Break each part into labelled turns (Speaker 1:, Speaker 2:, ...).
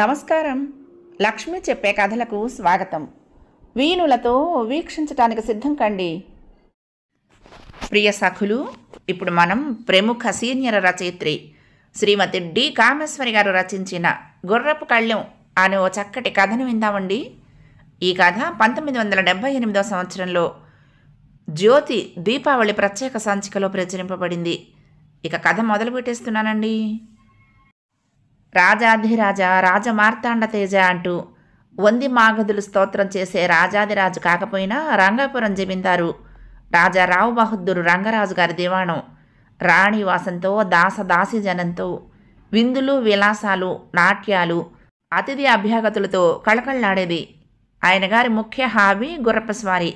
Speaker 1: నమస్కారం లక్ష్మి చెప్పే కథలకు స్వాగతం వీణులతో వీక్షించటానికి సిద్ధం కండి ప్రియ సఖులు ఇప్పుడు మనం ప్రముఖ సీనియర్ రచయిత్రి శ్రీమతి డి కామేశ్వరి గారు రచించిన గుర్రపు కళ్ళెం అనే ఓ చక్కటి కథను విందామండి ఈ కథ పంతొమ్మిది వందల డెబ్బై ఎనిమిదవ సంవత్సరంలో జ్యోతి దీపావళి ప్రత్యేక సంచికలో ప్రచురింపబడింది ఇక కథ మొదలు పెట్టేస్తున్నానండి రాజాధిరాజా రాజమార్తాండ తేజ అంటూ వంది మాగధులు స్తోత్రం చేసే రాజాదిరాజు కాకపోయినా రంగాపురం జమీందారు రాజా రావు బహదూరు రంగరాజు గారి దివాణం రాణివాసంతో దాసదాసి జనంతో విందులు విలాసాలు నాట్యాలు అతిథి అభ్యాగతులతో కళకళలాడేది ఆయన గారి ముఖ్య హాబీ గుర్రపస్వారి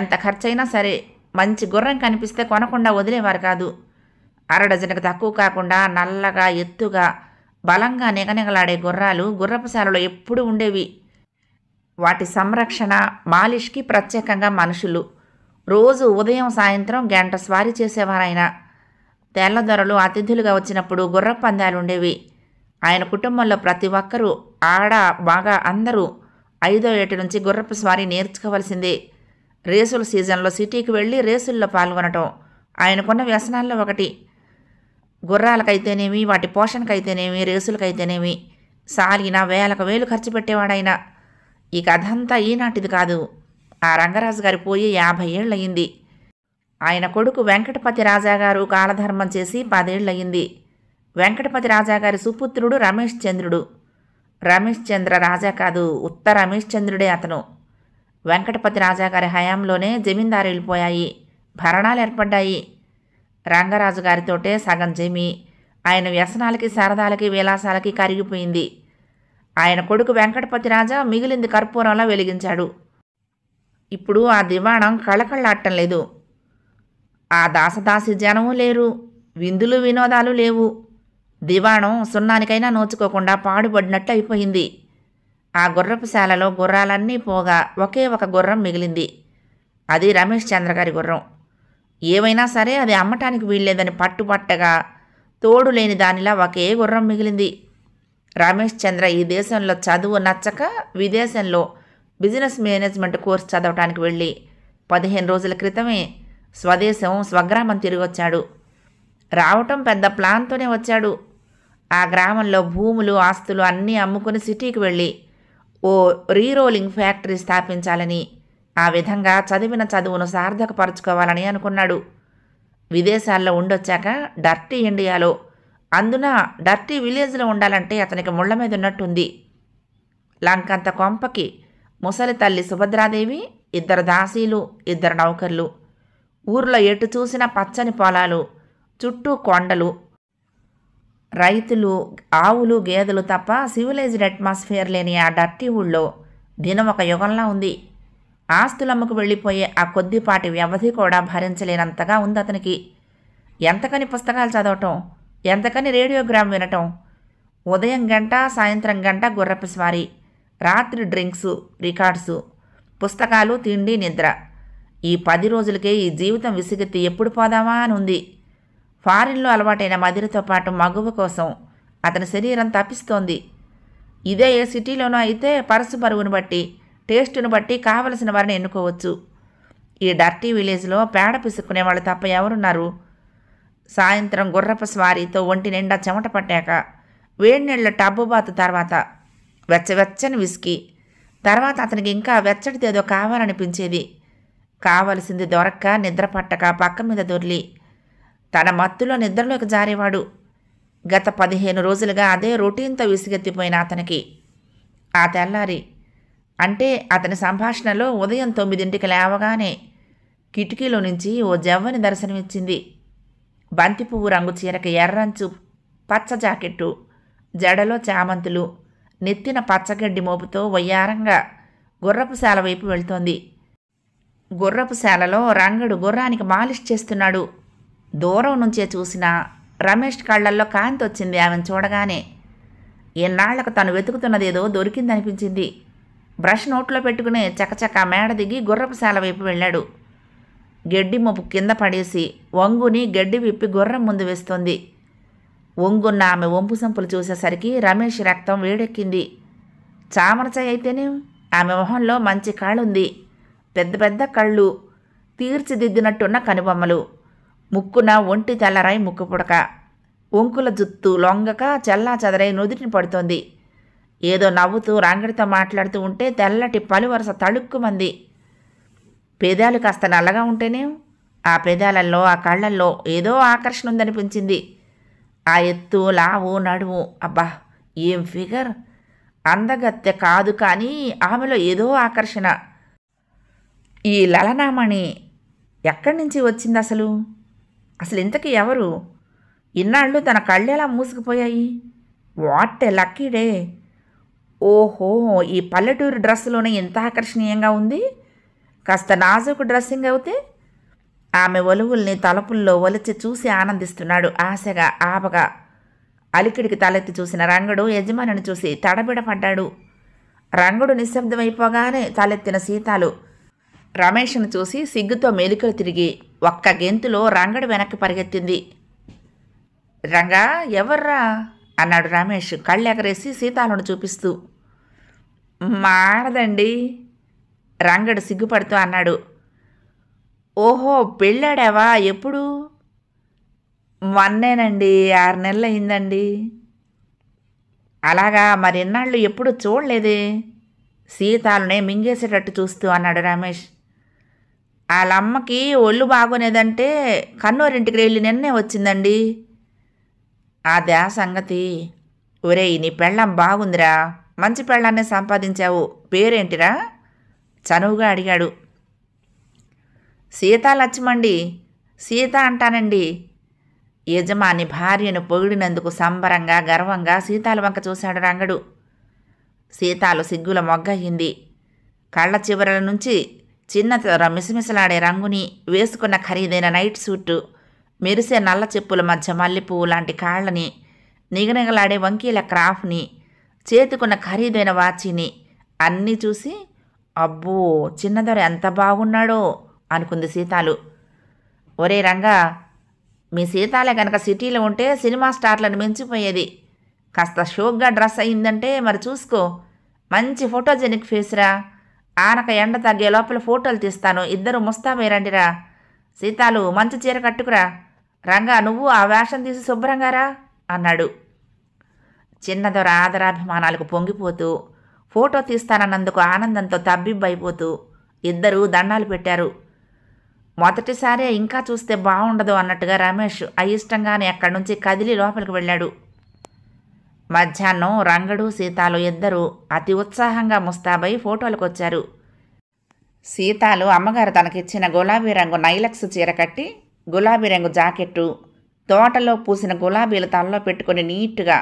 Speaker 1: ఎంత ఖర్చైనా సరే మంచి గుర్రం కనిపిస్తే కొనకుండా వదిలేవారు కాదు అర అరడజనకు తక్కువ కాకుండా నల్లగా ఎత్తుగా బలంగా నిగనిగలాడే గుర్రాలు గుర్రపుశాలలో ఎప్పుడూ ఉండేవి వాటి సంరక్షణ మాలిష్కి ప్రత్యేకంగా మనుషులు రోజు ఉదయం సాయంత్రం గంట స్వారీ చేసేవారాయన తెల్లదొరలు అతిథులుగా వచ్చినప్పుడు గుర్రపు పందాలు ఉండేవి ఆయన కుటుంబంలో ప్రతి ఒక్కరూ ఆడ బాగా అందరూ ఐదో ఏటి నుంచి గుర్రపు స్వారీ నేర్చుకోవాల్సిందే రేసుల సీజన్లో సిటీకి వెళ్ళి రేసుల్లో పాల్గొనటం ఆయనకున్న వ్యసనాల్లో ఒకటి గుర్రాలకైతేనేమి వాటి పోషణకైతేనేమి రేసులకైతేనేమి సాలిన వేలకు వేలు ఖర్చు పెట్టేవాడైనా ఈ కథ అంతా ఈనాటిది కాదు ఆ రంగరాజు గారి పోయి యాభై ఏళ్ళయింది ఆయన కొడుకు వెంకటపతి రాజాగారు కాలధర్మం చేసి పదేళ్లయింది వెంకటపతి రాజాగారి సుపుత్రుడు రమేష్ చంద్రుడు రమేష్ చంద్ర రాజా కాదు ఉత్త రమేష్ చంద్రుడే అతను వెంకటపతి రాజాగారి హయాంలోనే జమీందారు వెళ్ళిపోయాయి భరణాలు ఏర్పడ్డాయి రంగరాజు గారితోటే సగం జమి ఆయన వ్యసనాలకి శారదాలకి విలాసాలకి కరిగిపోయింది ఆయన కొడుకు వెంకటపతి రాజా మిగిలింది కర్పూరంలో వెలిగించాడు ఇప్పుడు ఆ దివాణం కళకళ్ళాడటం లేదు ఆ దాసదాసి జనము లేరు విందులు వినోదాలు లేవు దివాణం సున్నానికైనా నోచుకోకుండా పాడుపడినట్లు అయిపోయింది ఆ గుర్రపుశాలలో గుర్రాలన్నీ పోగా ఒకే ఒక గుర్రం మిగిలింది అది రమేష్ చంద్ర గారి గుర్రం ఏమైనా సరే అది అమ్మటానికి వీల్లేదని పట్టుపట్టగా తోడు లేని దానిలా ఒకే గుర్రం మిగిలింది రమేష్ చంద్ర ఈ దేశంలో చదువు నచ్చక విదేశంలో బిజినెస్ మేనేజ్మెంట్ కోర్స్ చదవటానికి వెళ్ళి పదిహేను రోజుల క్రితమే స్వదేశం స్వగ్రామం తిరిగి వచ్చాడు రావటం పెద్ద ప్లాన్తోనే వచ్చాడు ఆ గ్రామంలో భూములు ఆస్తులు అన్నీ అమ్ముకుని సిటీకి వెళ్ళి ఓ రీరోలింగ్ ఫ్యాక్టరీ స్థాపించాలని ఆ విధంగా చదివిన చదువును సార్థకపరచుకోవాలని అనుకున్నాడు విదేశాల్లో ఉండొచ్చాక డర్టీ ఇండియాలో అందున డర్టీ విలేజ్లో ఉండాలంటే అతనికి ముళ్ళ మీద ఉన్నట్టుంది లంకంత కొంపకి ముసలి తల్లి సుభద్రాదేవి ఇద్దరు దాసీలు ఇద్దరు నౌకర్లు ఊర్లో ఎటు చూసిన పచ్చని పొలాలు చుట్టూ కొండలు రైతులు ఆవులు గేదెలు తప్ప సివిలైజ్డ్ అట్మాస్ఫియర్ లేని ఆ డర్టీ ఊళ్ళో దినం ఒక యుగంలా ఉంది ఆస్తులమ్మకు వెళ్ళిపోయే ఆ కొద్దిపాటి వ్యవధి కూడా భరించలేనంతగా ఉంది అతనికి ఎంతకని పుస్తకాలు చదవటం ఎంతకని రేడియోగ్రామ్ వినటం ఉదయం గంట సాయంత్రం గంట గుర్రపు స్వారీ రాత్రి డ్రింక్సు రికార్డ్సు పుస్తకాలు తిండి నిద్ర ఈ పది రోజులకే ఈ జీవితం విసిగెత్తి ఎప్పుడు పోదామా అని ఉంది ఫారిన్లో అలవాటైన మదిరితో పాటు మగువ కోసం అతని శరీరం తప్పిస్తోంది ఇదే ఏ సిటీలోనో అయితే పరసు పరువును బట్టి టేస్టును బట్టి కావలసిన వారిని ఎన్నుకోవచ్చు ఈ డర్టీ విలేజ్లో పేడ వాళ్ళు తప్ప ఎవరున్నారు సాయంత్రం గుర్రపు స్వారీతో ఒంటి నిండా చెమట పట్టాక వేడి వేడినీళ్ళ టబ్బు బాతు తర్వాత వెచ్చవెచ్చని విసికి తర్వాత అతనికి ఇంకా ఏదో కావాలనిపించేది కావలసింది దొరక్క నిద్ర పట్టక పక్క మీద దొర్లి తన మత్తులో నిద్రలోకి జారేవాడు గత పదిహేను రోజులుగా అదే రొటీన్తో విసిగెత్తిపోయిన అతనికి ఆ తెల్లారి అంటే అతని సంభాషణలో ఉదయం తొమ్మిదింటికి లేవగానే కిటికీలో నుంచి ఓ జవ్వని దర్శనమిచ్చింది బంతిపువ్వు రంగు చీరకి ఎర్రంచు పచ్చ జాకెట్టు జడలో చామంతులు నెత్తిన పచ్చగడ్డి మోపుతో వయ్యారంగా గుర్రపుశాల వైపు వెళ్తోంది గుర్రపుశాలలో రంగడు గుర్రానికి మాలిష్ చేస్తున్నాడు దూరం నుంచే చూసిన రమేష్ కళ్ళల్లో కాంతి వచ్చింది ఆమెను చూడగానే ఎన్నాళ్లకు తను వెతుకుతున్నదేదో దొరికిందనిపించింది బ్రష్ నోట్లో పెట్టుకుని చకచక మేడ దిగి గుర్రపుశాల వైపు వెళ్ళాడు గడ్డి మొపు కింద పడేసి వంగుని గడ్డి విప్పి గుర్రం ముందు వేస్తుంది వంగున్న ఆమె వంపు సంపులు చూసేసరికి రమేష్ రక్తం వేడెక్కింది చామరచాయ్ అయితేనే ఆమె మొహంలో మంచి కాళ్ళుంది పెద్ద పెద్ద కళ్ళు తీర్చిదిద్దినట్టున్న కనుబొమ్మలు ముక్కున ఒంటి తెల్లరాయి ముక్కు పుడక ఒంకుల జుత్తు లొంగక చల్లా చదరై నుదిటిని పడుతోంది ఏదో నవ్వుతూ రాంగడితో మాట్లాడుతూ ఉంటే తెల్లటి పలువరస తళుక్కుమంది పేదాలు కాస్త నల్లగా ఉంటేనే ఆ పెదాలల్లో ఆ కళ్ళల్లో ఏదో ఆకర్షణ ఉందనిపించింది ఆ ఎత్తు లావు నడువు అబ్బా ఏం ఫిగర్ అందగత్తె కాదు కానీ ఆమెలో ఏదో ఆకర్షణ ఈ లలనామణి ఎక్కడి నుంచి వచ్చింది అసలు అసలు ఇంతకీ ఎవరు ఇన్నాళ్ళు తన కళ్ళెలా మూసుకుపోయాయి వాట్ లక్కీడే ఓహో ఈ పల్లెటూరు డ్రెస్సులోనే ఎంత ఆకర్షణీయంగా ఉంది కాస్త నాజుకు డ్రెస్సింగ్ అవుతే ఆమె ఒలువుల్ని తలపుల్లో ఒలిచి చూసి ఆనందిస్తున్నాడు ఆశగా ఆపగా అలికిడికి తలెత్తి చూసిన రంగుడు యజమానిని చూసి తడబిడపడ్డాడు రంగుడు నిశ్శబ్దమైపోగానే తలెత్తిన సీతాలు రమేష్ను చూసి సిగ్గుతో మెలికలు తిరిగి ఒక్క గెంతులో రంగడు వెనక్కి పరిగెత్తింది రంగా ఎవర్రా అన్నాడు రమేష్ కళ్ళెగరేసి సీతాలను చూపిస్తూ మాడదండి రంగడు సిగ్గుపడుతూ అన్నాడు ఓహో పెళ్ళాడావా ఎప్పుడు మొన్నేనండి ఆరు నెలలు అయిందండి అలాగా మరి ఎన్నాళ్ళు ఎప్పుడు చూడలేదే సీతాలనే మింగేసేటట్టు చూస్తూ అన్నాడు రమేష్ వాళ్ళమ్మకి ఒళ్ళు బాగోనేదంటే కన్నూరింటికి వెళ్ళి నిన్నే వచ్చిందండి ఆ అదే సంగతి ఒరే నీ పెళ్ళం బాగుందిరా మంచి పెళ్ళాన్ని సంపాదించావు పేరేంటిరా చనువుగా అడిగాడు సీత లక్ష్మండి సీత అంటానండి యజమాని భార్యను పొగిడినందుకు సంబరంగా గర్వంగా సీతాలు వంక చూశాడు రంగడు సీతాలు సిగ్గుల మొగ్గయింది కళ్ళ చివరల నుంచి చిన్న తొర మిసమిసలాడే రంగుని వేసుకున్న ఖరీదైన నైట్ సూటు మెరిసే నల్ల చెప్పుల మధ్య మల్లెపువ్వు లాంటి కాళ్ళని నిగనిగలాడే వంకీల క్రాఫ్ని చేతికున్న ఖరీదైన వాచిని అన్నీ చూసి అబ్బో చిన్నదొర ఎంత బాగున్నాడో అనుకుంది సీతాలు ఒరే రంగా మీ సీతాలే కనుక సిటీలో ఉంటే సినిమా స్టార్లను మించిపోయేది కాస్త షోక్గా డ్రెస్ అయిందంటే మరి చూసుకో మంచి ఫోటోజెనిక్ ఫేస్రా ఆనక ఎండ తగ్గే లోపల ఫోటోలు తీస్తాను ఇద్దరు ముస్తాబేరండిరా సీతాలు మంచి చీర కట్టుకురా రంగా నువ్వు ఆ వేషం తీసి శుభ్రంగా రా అన్నాడు చిన్నదొర ఆదరాభిమానాలకు పొంగిపోతూ ఫోటో తీస్తానన్నందుకు ఆనందంతో తబ్బిబ్బైపోతూ ఇద్దరూ దండాలు పెట్టారు మొదటిసారే ఇంకా చూస్తే బాగుండదు అన్నట్టుగా రమేష్ అయిష్టంగానే అక్కడి నుంచి కదిలి లోపలికి వెళ్ళాడు మధ్యాహ్నం రంగడు సీతాలు ఇద్దరూ అతి ఉత్సాహంగా ముస్తాబై ఫోటోలకు వచ్చారు సీతాలు అమ్మగారు తనకిచ్చిన గులాబీ రంగు నైలక్స్ చీర కట్టి గులాబీ రంగు జాకెట్టు తోటలో పూసిన గులాబీలు తలలో పెట్టుకుని నీట్గా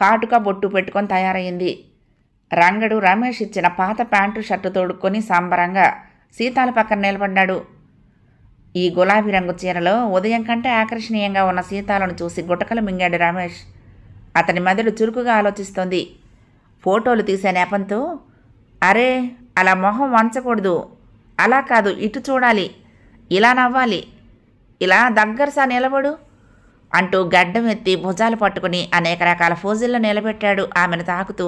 Speaker 1: కాటుక బొట్టు పెట్టుకొని తయారైంది రంగడు రమేష్ ఇచ్చిన పాత ప్యాంటు షర్టు తోడుకొని సంబరంగా సీతాల పక్కన నిలబడ్డాడు ఈ గులాబీ రంగు చీరలో ఉదయం కంటే ఆకర్షణీయంగా ఉన్న సీతాలను చూసి గుటకలు మింగాడు రమేష్ అతని మెదడు చురుకుగా ఆలోచిస్తోంది ఫోటోలు తీసే నేపంతో అరే అలా మొహం వంచకూడదు అలా కాదు ఇటు చూడాలి ఇలా నవ్వాలి ఇలా దగ్గరసా నిలబడు అంటూ గడ్డం ఎత్తి భుజాలు పట్టుకుని అనేక రకాల ఫోజుల్లో నిలబెట్టాడు ఆమెను తాకుతూ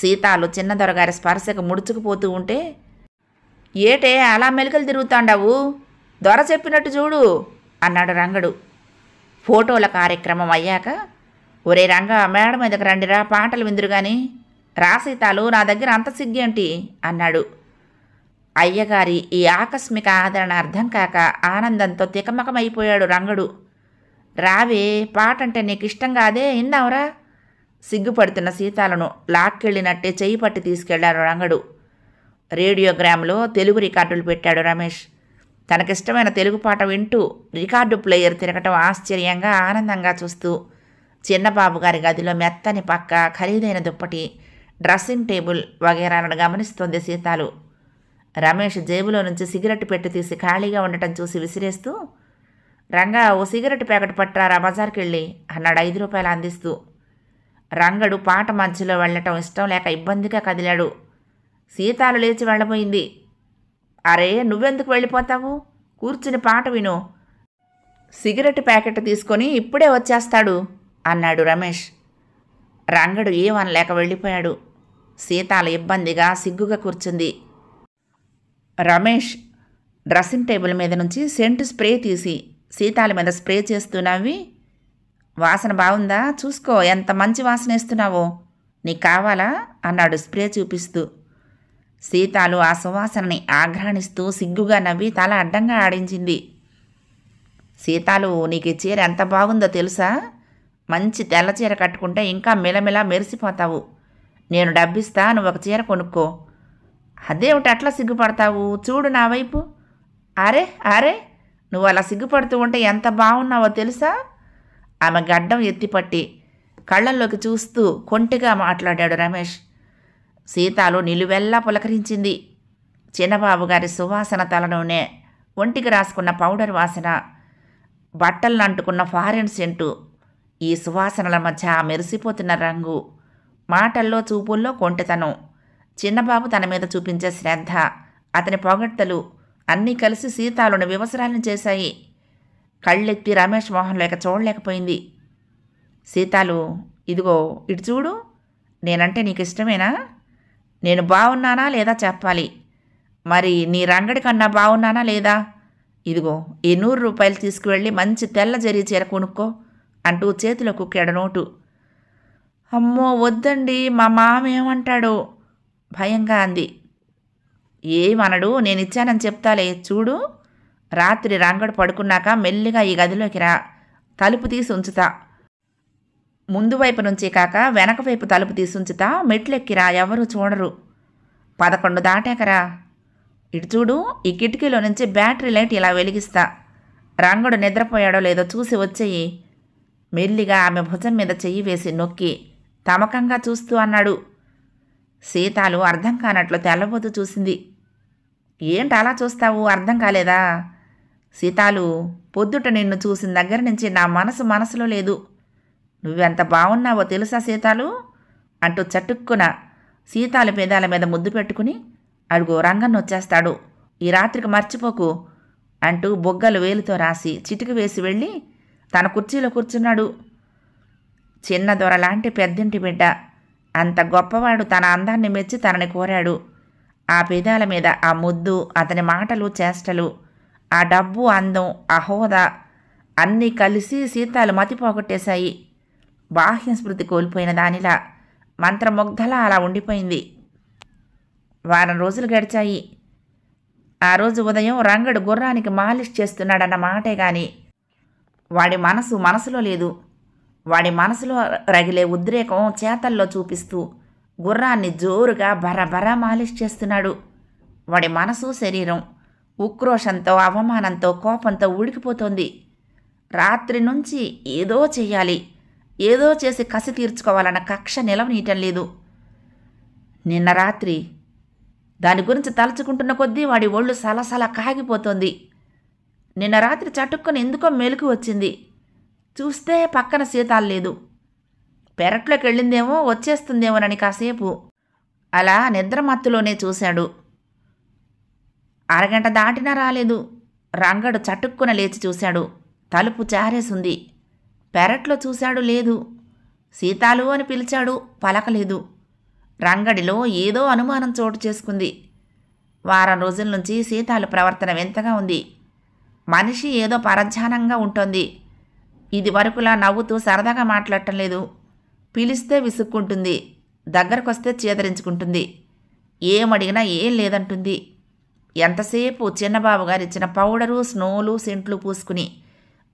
Speaker 1: సీతాలు చిన్న దొరగారి స్పర్శకు ముడుచుకుపోతూ ఉంటే ఏటే అలా మెలికలు తిరుగుతాండావు దొర చెప్పినట్టు చూడు అన్నాడు రంగడు ఫోటోల కార్యక్రమం అయ్యాక ఒరే రంగ మేడ మీదకి రండిరా పాటలు విందురు కానీ రా సీతాలు నా దగ్గర అంత సిగ్గేంటి అన్నాడు అయ్యగారి ఈ ఆకస్మిక ఆదరణ అర్థం కాక ఆనందంతో తికమకమైపోయాడు రంగడు రావే పాట అంటే నీకు ఇష్టం కాదే విన్నావురా సిగ్గుపడుతున్న సీతాలను లాక్కెళ్ళినట్టే చేయి పట్టి తీసుకెళ్లారు రంగడు రేడియోగ్రామ్లో తెలుగు రికార్డులు పెట్టాడు రమేష్ తనకిష్టమైన తెలుగు పాట వింటూ రికార్డు ప్లేయర్ తిరగటం ఆశ్చర్యంగా ఆనందంగా చూస్తూ చిన్నబాబు గారి గదిలో మెత్తని పక్క ఖరీదైన దుప్పటి డ్రెస్సింగ్ టేబుల్ వగేరాలను గమనిస్తోంది సీతాలు రమేష్ జేబులో నుంచి సిగరెట్ పెట్టి తీసి ఖాళీగా ఉండటం చూసి విసిరేస్తూ రంగా ఓ సిగరెట్ ప్యాకెట్ పట్టారా బజార్కి వెళ్ళి అన్నాడు ఐదు రూపాయలు అందిస్తూ రంగడు పాట మధ్యలో వెళ్ళటం ఇష్టం లేక ఇబ్బందిగా కదిలాడు సీతాలు లేచి వెళ్ళబోయింది అరే నువ్వెందుకు వెళ్ళిపోతావు కూర్చుని పాట విను సిగరెట్ ప్యాకెట్ తీసుకొని ఇప్పుడే వచ్చేస్తాడు అన్నాడు రమేష్ రంగడు ఏమనలేక వెళ్ళిపోయాడు సీతాల ఇబ్బందిగా సిగ్గుగా కూర్చుంది రమేష్ డ్రెస్సింగ్ టేబుల్ మీద నుంచి సెంటు స్ప్రే తీసి సీతాల మీద స్ప్రే చేస్తూ నవ్వి వాసన బాగుందా చూసుకో ఎంత మంచి వాసన వేస్తున్నావో నీకు కావాలా అన్నాడు స్ప్రే చూపిస్తూ సీతాలు ఆ సువాసనని ఆఘ్రాణిస్తూ సిగ్గుగా నవ్వి తల అడ్డంగా ఆడించింది సీతాలు నీకు ఈ చీర ఎంత బాగుందో తెలుసా మంచి తెల్ల చీర కట్టుకుంటే ఇంకా మిలమిలా మెరిసిపోతావు నేను డబ్బిస్తా నువ్వు ఒక చీర కొనుక్కో అదేమిటి అట్లా సిగ్గుపడతావు చూడు నా వైపు అరే అరే నువ్వు అలా సిగ్గుపడుతూ ఉంటే ఎంత బాగున్నావో తెలుసా ఆమె గడ్డం ఎత్తిపట్టి కళ్ళల్లోకి చూస్తూ కొంటిగా మాట్లాడాడు రమేష్ సీతాలు నిలువెల్లా పులకరించింది చిన్నబాబు గారి సువాసన తలనూనె ఒంటికి రాసుకున్న పౌడర్ వాసన బట్టలను అంటుకున్న ఫారెన్ సెంటు ఈ సువాసనల మధ్య మెరిసిపోతున్న రంగు మాటల్లో చూపుల్లో కొంటెతనం చిన్నబాబు తన మీద చూపించే శ్రద్ధ అతని పొగడ్తలు అన్నీ కలిసి సీతాలను వివసరాలను చేశాయి కళ్ళెత్తి రమేష్ మోహన్ లేక చూడలేకపోయింది సీతాలు ఇదిగో ఇటు చూడు నేనంటే నీకు ఇష్టమేనా నేను బాగున్నానా లేదా చెప్పాలి మరి నీ రంగడి కన్నా బాగున్నానా లేదా ఇదిగో ఈ నూరు రూపాయలు తీసుకువెళ్ళి మంచి తెల్ల జరిగి చీర కొనుక్కో అంటూ చేతిలో కుక్కాడు నోటు అమ్మో వద్దండి మా మామ ఏమంటాడు భయంగా అంది ఏమనడు నేను ఇచ్చానని చెప్తాలే చూడు రాత్రి రంగడు పడుకున్నాక మెల్లిగా ఈ గదిలోకి రా తలుపు తీసి ఉంచుతా ముందు వైపు నుంచి కాక వెనక వైపు తలుపు తీసి ఉంచుతా మెట్లెక్కిరా ఎవరు చూడరు పదకొండు దాటాకరా ఇటు చూడు ఈ కిటికీలో నుంచి బ్యాటరీ లైట్ ఇలా వెలిగిస్తా రంగడు నిద్రపోయాడో లేదో చూసి వచ్చేయి మెల్లిగా ఆమె భుజం మీద చెయ్యి వేసి నొక్కి తమకంగా చూస్తూ అన్నాడు సీతాలు అర్థం కానట్లు తెల్లబోతూ చూసింది ఏంటి అలా చూస్తావు అర్థం కాలేదా సీతాలు పొద్దుట నిన్ను చూసిన దగ్గర నుంచి నా మనసు మనసులో లేదు నువ్వెంత బాగున్నావో తెలుసా సీతాలు అంటూ చటుక్కున సీతాలు పేదాల మీద ముద్దు పెట్టుకుని అడుగు రంగన్ వచ్చేస్తాడు ఈ రాత్రికి మర్చిపోకు అంటూ బొగ్గలు వేలుతో రాసి చిటికి వేసి వెళ్ళి తన కుర్చీలో కూర్చున్నాడు చిన్న దొర లాంటి పెద్దింటి బిడ్డ అంత గొప్పవాడు తన అందాన్ని మెచ్చి తనని కోరాడు ఆ పెదాల మీద ఆ ముద్దు అతని మాటలు చేష్టలు ఆ డబ్బు అందం ఆ హోదా అన్నీ కలిసి సీతాలు మతిపోగొట్టేశాయి బాహ్య స్మృతి కోల్పోయిన దానిలా మంత్రముగ్ధలా అలా ఉండిపోయింది వారం రోజులు గడిచాయి ఆ రోజు ఉదయం రంగడు గుర్రానికి మాలిష్ చేస్తున్నాడన్న మాటే గాని వాడి మనసు మనసులో లేదు వాడి మనసులో రగిలే ఉద్రేకం చేతల్లో చూపిస్తూ గుర్రాన్ని జోరుగా బరబరా మాలిష్ చేస్తున్నాడు వాడి మనసు శరీరం ఉక్రోషంతో అవమానంతో కోపంతో ఉడికిపోతోంది రాత్రి నుంచి ఏదో చెయ్యాలి ఏదో చేసి కసి తీర్చుకోవాలన్న కక్ష నిలవనీయటం లేదు నిన్న రాత్రి దాని గురించి తలుచుకుంటున్న కొద్దీ వాడి ఒళ్ళు సలసల కాగిపోతోంది నిన్న రాత్రి చటుక్కుని ఎందుకో మెలుకు వచ్చింది చూస్తే పక్కన సీతాలు లేదు పెరట్లోకి వెళ్ళిందేమో వచ్చేస్తుందేమోనని కాసేపు అలా నిద్రమత్తులోనే చూశాడు అరగంట దాటినా రాలేదు రంగడు చటుక్కున లేచి చూశాడు తలుపు చారేసుంది పెరట్లో చూశాడు లేదు సీతాలు అని పిలిచాడు పలకలేదు రంగడిలో ఏదో అనుమానం చోటు చేసుకుంది వారం రోజుల నుంచి సీతాలు ప్రవర్తన వింతగా ఉంది మనిషి ఏదో పరధ్యానంగా ఉంటుంది ఇది వరకులా నవ్వుతూ సరదాగా మాట్లాడటం లేదు పిలిస్తే విసుక్కుంటుంది దగ్గరకొస్తే చేదరించుకుంటుంది ఏమడిగినా ఏం లేదంటుంది ఎంతసేపు చిన్నబాబుగారు గారిచ్చిన పౌడరు స్నోలు సెంట్లు పూసుకుని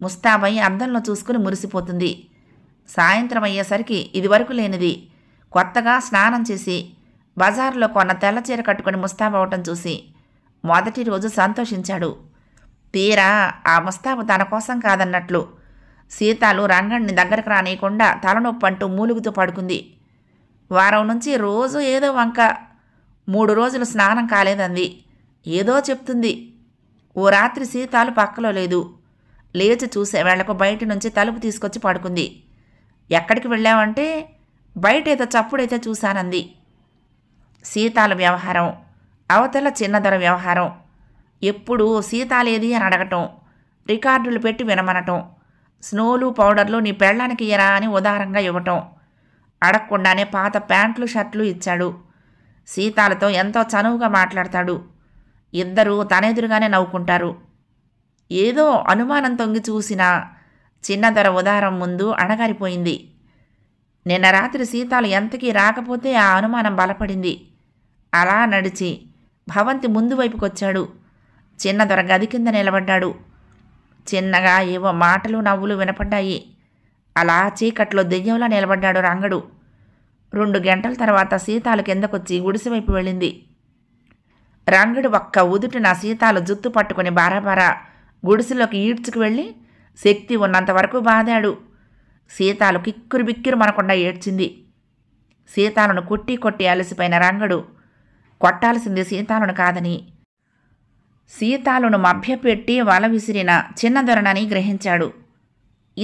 Speaker 1: ముస్తాబై అద్దంలో చూసుకుని మురిసిపోతుంది సాయంత్రం అయ్యేసరికి ఇదివరకు లేనిది కొత్తగా స్నానం చేసి బజార్లో కొన్న తెల్ల చీర కట్టుకుని ముస్తాబవటం చూసి మొదటి రోజు సంతోషించాడు తీరా ఆ ముస్తాబు తన కోసం కాదన్నట్లు సీతాలు రంగణ్ణి దగ్గరకు రానియకుండా తలనొప్పి అంటూ మూలుగుతూ పడుకుంది వారం నుంచి రోజు ఏదో వంక మూడు రోజులు స్నానం కాలేదంది ఏదో చెప్తుంది ఓ రాత్రి సీతాలు పక్కలో లేదు లేచి చూసే వేళకు బయట నుంచి తలుపు తీసుకొచ్చి పడుకుంది ఎక్కడికి వెళ్ళావంటే బయట ఏదో చప్పుడైతే చూశానంది సీతాల వ్యవహారం అవతల చిన్నదర వ్యవహారం ఎప్పుడు సీతాలేది అని అడగటం రికార్డులు పెట్టి వినమనటం స్నోలు పౌడర్లు నీ పెళ్ళానికి ఇయ్యరా అని ఉదారంగా ఇవ్వటం అడగకుండానే పాత ప్యాంట్లు షర్ట్లు ఇచ్చాడు సీతాలతో ఎంతో చనువుగా మాట్లాడతాడు ఇద్దరూ తనెదురుగానే నవ్వుకుంటారు ఏదో అనుమానం తొంగి చూసిన చిన్నదొర ఉదారం ముందు అణగారిపోయింది నిన్న రాత్రి సీతాలు ఎంతకీ రాకపోతే ఆ అనుమానం బలపడింది అలా నడిచి భవంతి ముందు వైపుకొచ్చాడు చిన్నదొర గది కింద నిలబడ్డాడు చిన్నగా ఏవో మాటలు నవ్వులు వినపడ్డాయి అలా చీకట్లో దెయ్యంలా నిలబడ్డాడు రంగడు రెండు గంటల తర్వాత సీతాలు కిందకొచ్చి వైపు వెళ్ళింది రంగడు ఒక్క ఉదుటిన సీతాలు జుత్తు పట్టుకుని బారాబారా గుడిసెలోకి ఈడ్చుకు వెళ్ళి శక్తి ఉన్నంత వరకు బాదాడు సీతాలు కిక్కురు బిక్కిరు మనకుండా ఏడ్చింది సీతాలను కొట్టి కొట్టి అలసిపోయిన రంగడు కొట్టాల్సింది సీతాలను కాదని సీతాలను మభ్యపెట్టి వల విసిరిన చిన్నదొరణని గ్రహించాడు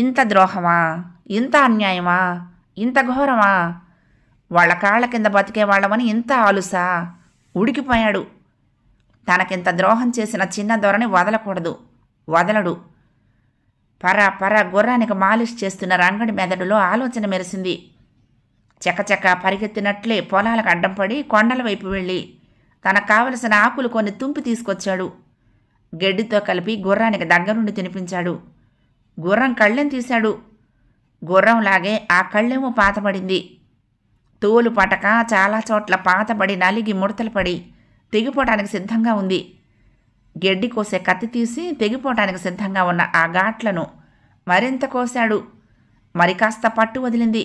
Speaker 1: ఇంత ద్రోహమా ఇంత అన్యాయమా ఇంత ఘోరమా వాళ్ళ కాళ్ళ కింద బతికేవాళ్ళమని ఇంత ఆలుసా ఉడికిపోయాడు తనకింత ద్రోహం చేసిన చిన్న దొరని వదలకూడదు వదలడు పర పర గుర్రానికి మాలిష్ చేస్తున్న రంగడి మెదడులో ఆలోచన మెరిసింది చకచక పరిగెత్తినట్లే పొలాలకు అడ్డంపడి కొండల వైపు వెళ్ళి తనకు కావలసిన ఆకులు కొన్ని తుంపి తీసుకొచ్చాడు గడ్డితో కలిపి గుర్రానికి దగ్గరుండి తినిపించాడు గుర్రం కళ్ళెం తీశాడు గుర్రంలాగే ఆ కళ్ళేమో పాతబడింది తోలు పటక చాలా చోట్ల పాతబడి నలిగి ముడతలు పడి తెగిపోవటానికి సిద్ధంగా ఉంది గడ్డి కోసే కత్తి తీసి తెగిపోవటానికి సిద్ధంగా ఉన్న ఆ ఘాట్లను మరింత కోశాడు మరి కాస్త పట్టు వదిలింది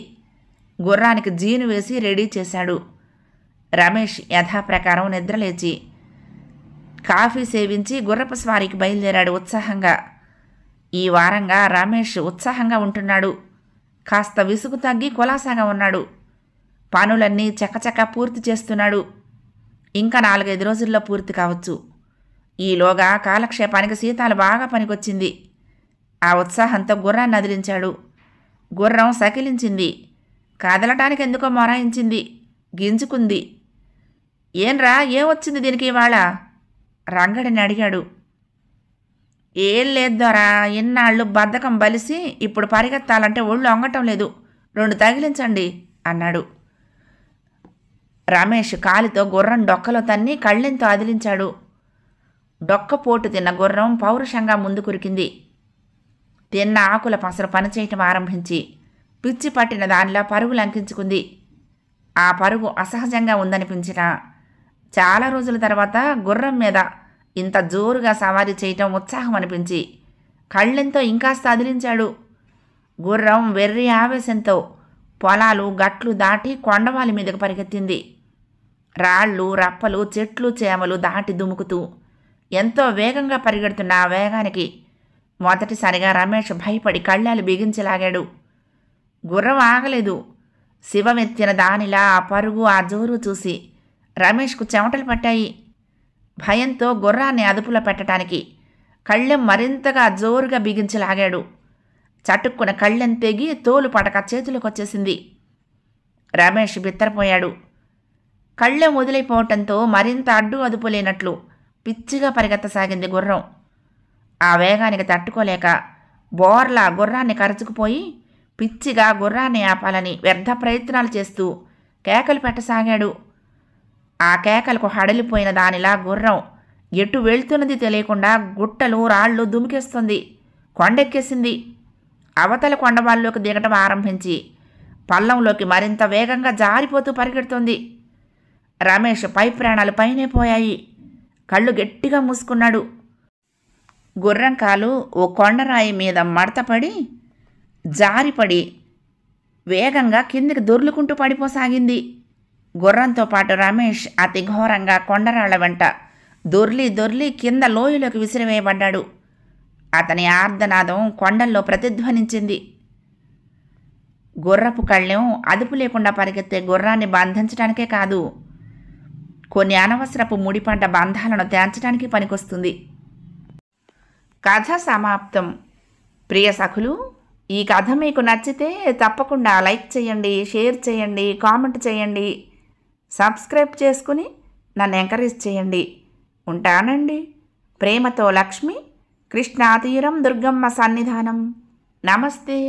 Speaker 1: గుర్రానికి జీను వేసి రెడీ చేశాడు రమేష్ యథాప్రకారం నిద్రలేచి కాఫీ సేవించి గుర్రపు స్వారీకి బయలుదేరాడు ఉత్సాహంగా ఈ వారంగా రమేష్ ఉత్సాహంగా ఉంటున్నాడు కాస్త విసుగు తగ్గి కులాసాగా ఉన్నాడు పనులన్నీ చకచక పూర్తి చేస్తున్నాడు ఇంకా నాలుగైదు రోజుల్లో పూర్తి కావచ్చు ఈలోగా కాలక్షేపానికి సీతాలు బాగా పనికొచ్చింది ఆ ఉత్సాహంతో గుర్రాన్ని అదిలించాడు గుర్రం సకిలించింది కదలటానికి ఎందుకో మొరాయించింది గింజుకుంది ఏంరా ఏమొచ్చింది దీనికి ఇవాళ రంగడిని అడిగాడు ఏం లేద్దోరా ఇన్నాళ్ళు బద్ధకం బలిసి ఇప్పుడు పరిగెత్తాలంటే ఒళ్ళు అంగటం లేదు రెండు తగిలించండి అన్నాడు రమేష్ కాలితో గుర్రం డొక్కలో తన్ని కళ్ళెంతో అదిలించాడు డొక్క పోటు తిన్న గుర్రం పౌరుషంగా ముందుకురికింది తిన్న ఆకుల పసరు పనిచేయటం ఆరంభించి పిచ్చి పట్టిన దానిలో పరుగు లంకించుకుంది ఆ పరుగు అసహజంగా ఉందనిపించినా చాలా రోజుల తర్వాత గుర్రం మీద ఇంత జోరుగా సవారీ చేయటం ఉత్సాహం అనిపించి కళ్ళెంతో ఇంకాస్త అదిలించాడు గుర్రం వెర్రి ఆవేశంతో పొలాలు గట్లు దాటి కొండవాలి మీదకు పరిగెత్తింది రాళ్ళు రప్పలు చెట్లు చేమలు దాటి దుముకుతూ ఎంతో వేగంగా పరిగెడుతున్న ఆ వేగానికి మొదటిసారిగా రమేష్ భయపడి కళ్ళాలు బిగించలాగాడు గుర్రం ఆగలేదు శివమెత్తిన దానిలా ఆ పరుగు ఆ జోరు చూసి రమేష్కు చెమటలు పట్టాయి భయంతో గుర్రాన్ని అదుపులో పెట్టడానికి కళ్ళెం మరింతగా జోరుగా బిగించలాగాడు చటుక్కున కళ్ళెం తెగి తోలు పడక చేతులకొచ్చేసింది రమేష్ బిత్తరపోయాడు కళ్ళెం వదిలైపోవటంతో మరింత అడ్డు అదుపు లేనట్లు పిచ్చిగా పరిగెత్తసాగింది గుర్రం ఆ వేగానికి తట్టుకోలేక బోర్లా గుర్రాన్ని కరచుకుపోయి పిచ్చిగా గుర్రాన్ని ఆపాలని వ్యర్థ ప్రయత్నాలు చేస్తూ కేకలు పెట్టసాగాడు ఆ కేకలకు హడలిపోయిన దానిలా గుర్రం ఎటు వెళ్తున్నది తెలియకుండా గుట్టలు రాళ్ళు దుమికేస్తుంది కొండెక్కేసింది అవతల కొండవాళ్ళలోకి దిగటం ఆరంభించి పల్లంలోకి మరింత వేగంగా జారిపోతూ పరిగెడుతుంది రమేష్ పై ప్రాణాలు పైనే పోయాయి కళ్ళు గట్టిగా మూసుకున్నాడు గుర్రం కాలు ఓ కొండరాయి మీద మడతపడి జారిపడి వేగంగా కిందికి దొర్లుకుంటూ పడిపోసాగింది గుర్రంతో పాటు రమేష్ అతి ఘోరంగా కొండరాళ్ల వెంట దొర్లి దొర్లి కింద లోయలోకి విసిరివేయబడ్డాడు అతని ఆర్ధనాదం కొండల్లో ప్రతిధ్వనించింది గుర్రపు కళ్ళెం అదుపు లేకుండా పరిగెత్తే గుర్రాన్ని బంధించడానికే కాదు కొన్ని అనవసరపు పంట బంధాలను తేల్చడానికి పనికొస్తుంది కథ సమాప్తం ప్రియ సఖులు ఈ కథ మీకు నచ్చితే తప్పకుండా లైక్ చేయండి షేర్ చేయండి కామెంట్ చేయండి సబ్స్క్రైబ్ చేసుకుని నన్ను ఎంకరేజ్ చేయండి ఉంటానండి ప్రేమతో లక్ష్మి కృష్ణాతీరం దుర్గమ్మ సన్నిధానం నమస్తే